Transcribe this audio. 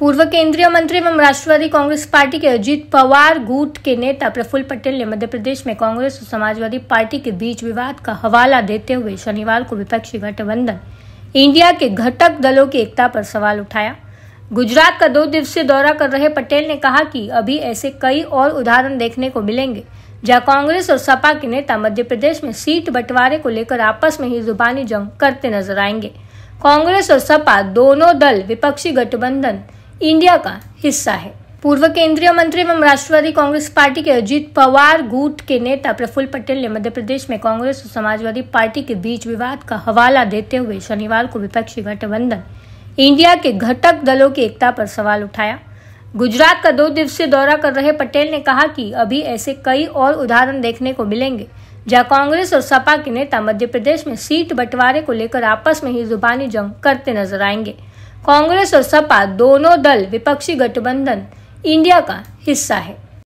पूर्व केंद्रीय मंत्री एवं राष्ट्रवादी कांग्रेस पार्टी के अजीत पवार गुट के नेता प्रफुल्ल पटेल ने मध्य प्रदेश में कांग्रेस और समाजवादी पार्टी के बीच विवाद का हवाला देते हुए शनिवार को विपक्षी गठबंधन इंडिया के घटक दलों की एकता पर सवाल उठाया गुजरात का दो दिवसीय दौरा कर रहे पटेल ने कहा कि अभी ऐसे कई और उदाहरण देखने को मिलेंगे जहां कांग्रेस और सपा के नेता मध्य प्रदेश में सीट बंटवारे को लेकर आपस में ही जुबानी जंग करते नजर आएंगे कांग्रेस और सपा दोनों दल विपक्षी गठबंधन इंडिया का हिस्सा है पूर्व केंद्रीय मंत्री एवं राष्ट्रवादी कांग्रेस पार्टी के अजीत पवार गुट के नेता प्रफुल्ल पटेल ने मध्य प्रदेश में कांग्रेस और समाजवादी पार्टी के बीच विवाद का हवाला देते हुए शनिवार को विपक्षी गठबंधन इंडिया के घटक दलों की एकता पर सवाल उठाया गुजरात का दो दिवसीय दौरा कर रहे पटेल ने कहा कि अभी ऐसे कई और उदाहरण देखने को मिलेंगे जहां कांग्रेस और सपा के नेता मध्य प्रदेश में सीट बंटवारे को लेकर आपस में ही जुबानी जंग करते नजर आएंगे कांग्रेस और सपा दोनों दल विपक्षी गठबंधन इंडिया का हिस्सा है